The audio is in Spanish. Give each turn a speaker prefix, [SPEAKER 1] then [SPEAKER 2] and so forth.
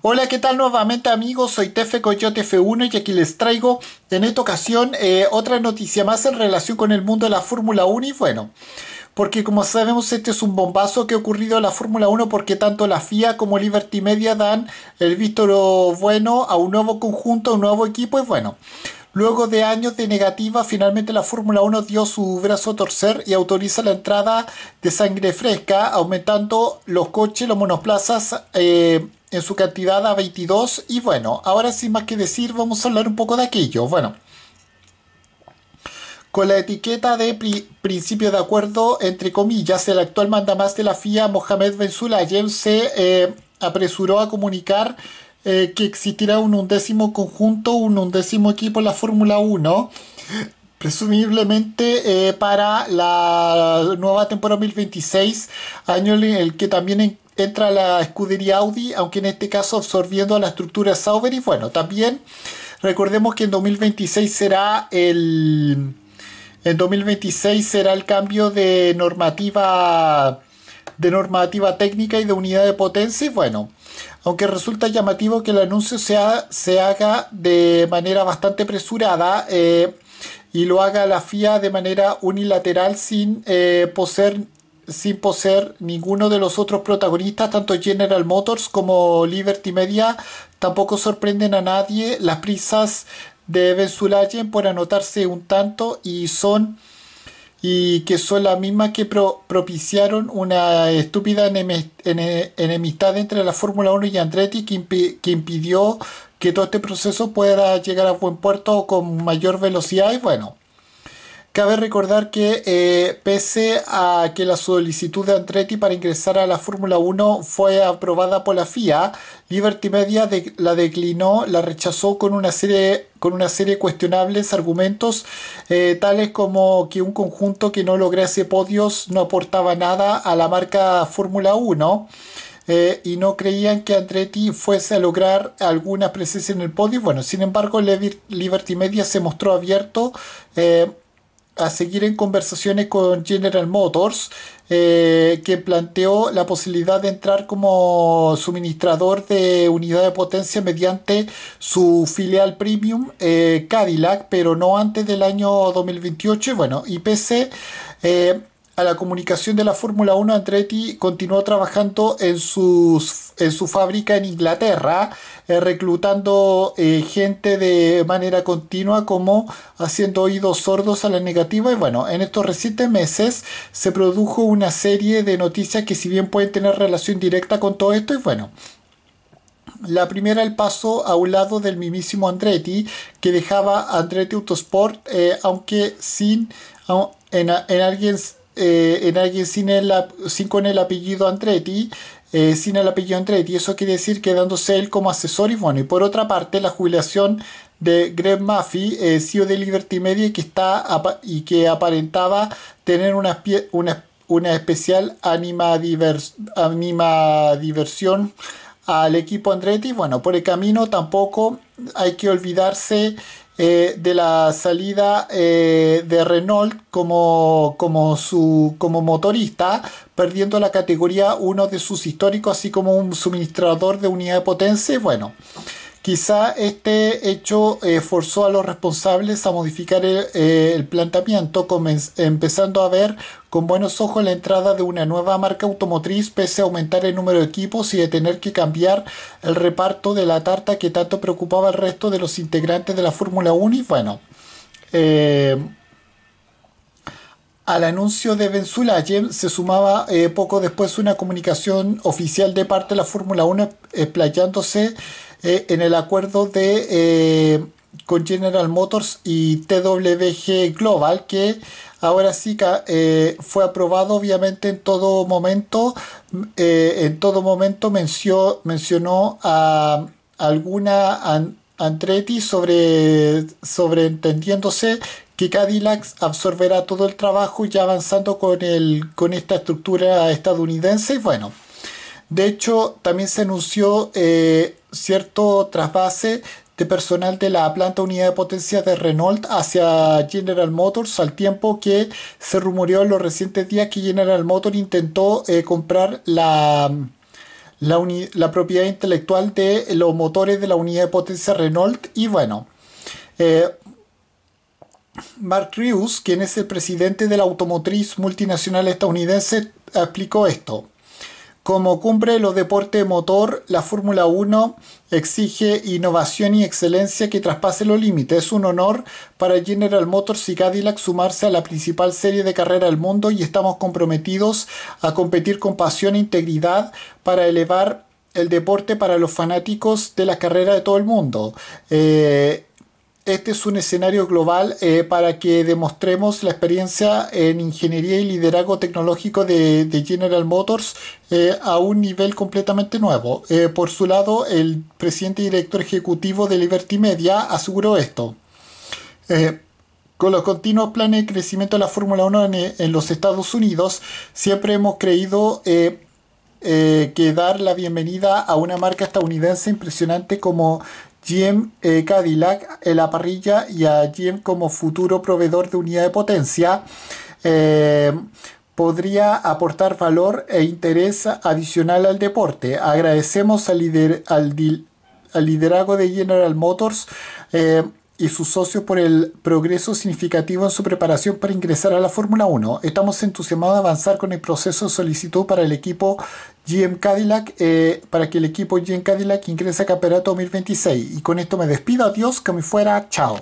[SPEAKER 1] Hola, ¿qué tal nuevamente amigos? Soy Tefe Coyote F1 y aquí les traigo en esta ocasión eh, otra noticia más en relación con el mundo de la Fórmula 1 y bueno, porque como sabemos este es un bombazo que ha ocurrido en la Fórmula 1 porque tanto la FIA como Liberty Media dan el visto bueno a un nuevo conjunto, a un nuevo equipo y bueno. Luego de años de negativa, finalmente la Fórmula 1 dio su brazo a torcer y autoriza la entrada de sangre fresca, aumentando los coches, los monoplazas eh, en su cantidad a 22. Y bueno, ahora sin más que decir, vamos a hablar un poco de aquello. Bueno, con la etiqueta de principio de acuerdo, entre comillas, el actual mandamás de la FIA, Mohamed Sulayem, se eh, apresuró a comunicar eh, que existirá un undécimo conjunto, un undécimo equipo en la Fórmula 1 presumiblemente eh, para la nueva temporada 2026, año en el que también entra la escudería Audi, aunque en este caso absorbiendo a la estructura Sauber. Y bueno, también recordemos que en 2026 será el, en 2026 será el cambio de normativa de normativa técnica y de unidad de potencia. Y bueno, aunque resulta llamativo que el anuncio se, se haga de manera bastante apresurada eh, y lo haga la FIA de manera unilateral sin eh, poseer sin poseer ninguno de los otros protagonistas, tanto General Motors como Liberty Media, tampoco sorprenden a nadie las prisas de Benzulayen por anotarse un tanto y son y que son las mismas que propiciaron una estúpida enemistad entre la Fórmula 1 y Andretti que, que impidió que todo este proceso pueda llegar a buen puerto con mayor velocidad y bueno, Cabe recordar que eh, pese a que la solicitud de Andretti para ingresar a la Fórmula 1 fue aprobada por la FIA, Liberty Media la declinó, la rechazó con una serie con una serie de cuestionables argumentos, eh, tales como que un conjunto que no lograse podios no aportaba nada a la marca Fórmula 1. Eh, y no creían que Andretti fuese a lograr alguna presencia en el podio. Bueno, sin embargo, Liberty Media se mostró abierto a seguir en conversaciones con General Motors, eh, que planteó la posibilidad de entrar como suministrador de unidad de potencia mediante su filial premium eh, Cadillac, pero no antes del año 2028. Bueno, y PC eh, a la comunicación de la Fórmula 1, Andretti continuó trabajando en, en su fábrica en Inglaterra, eh, reclutando eh, gente de manera continua, como haciendo oídos sordos a la negativa. Y bueno, en estos recientes meses se produjo una serie de noticias que si bien pueden tener relación directa con todo esto, y bueno, la primera el paso a un lado del mismísimo Andretti, que dejaba Andretti Autosport, eh, aunque sin en, en, alguien eh, en alguien sin el, con el apellido Andretti, eh, sin el apellido Andretti. Eso quiere decir quedándose él como asesor. Y bueno, y por otra parte, la jubilación de Greg Maffey, eh, CEO de Liberty Media, que está y que aparentaba tener una, una, una especial anima, divers, anima diversión al equipo Andretti. Bueno, por el camino tampoco hay que olvidarse eh, de la salida eh, de Renault como, como, su, como motorista, perdiendo la categoría uno de sus históricos, así como un suministrador de unidad de potencia. Bueno. Quizá este hecho eh, forzó a los responsables a modificar el, eh, planteamiento, empezando a ver con buenos ojos la entrada de una nueva marca automotriz pese a aumentar el número de equipos y de tener que cambiar el reparto de la tarta que tanto preocupaba al resto de los integrantes de la Fórmula 1 y bueno. Eh, al anuncio de Sulayem se sumaba poco después una comunicación oficial de parte de la Fórmula 1 explayándose eh, en el acuerdo de, eh, con General Motors y TWG Global, que ahora sí eh, fue aprobado obviamente en todo momento, en todo momento mencionó a alguna... Andretti sobre, sobre entendiéndose que Cadillac absorberá todo el trabajo ya avanzando con, el, con esta estructura estadounidense. Y bueno, de hecho, también se anunció eh, cierto trasvase de personal de la planta unidad de potencia de Renault hacia General Motors al tiempo que se rumoreó en los recientes días que General Motors intentó eh, comprar la, propiedad intelectual de los motores de la unidad de potencia Renault y bueno eh, Mark Rius, quien es el presidente de la automotriz multinacional estadounidense, explicó esto. Como cumbre de los deportes motor, la Fórmula 1 exige innovación y excelencia que traspase los límites. Es un honor para General Motors y Cadillac sumarse a la principal serie de carrera del mundo y estamos comprometidos a competir con pasión e integridad para elevar el deporte para los fanáticos de la carrera de todo el mundo. Eh, este es un escenario global eh, para que demostremos la experiencia en ingeniería y liderazgo tecnológico de, General Motors eh, a un nivel completamente nuevo. Eh, por su lado, el presidente y director ejecutivo de Liberty Media aseguró esto. Con los continuos planes de crecimiento de la Fórmula 1 en, los Estados Unidos, siempre hemos creído que dar la bienvenida a una marca estadounidense impresionante como Jim eh, Cadillac en eh, la parrilla y a Jim como futuro proveedor de unidad de potencia, eh, podría aportar valor e interés adicional al deporte. Agradecemos al, liderazgo de General Motors y sus socios por el progreso significativo en su preparación para ingresar a la Fórmula 1. Estamos entusiasmados de avanzar con el proceso de solicitud para el equipo GM Cadillac, eh, para que el equipo GM Cadillac ingrese al campeonato 2026. Y con esto me despido, adiós, que me fuera, chao.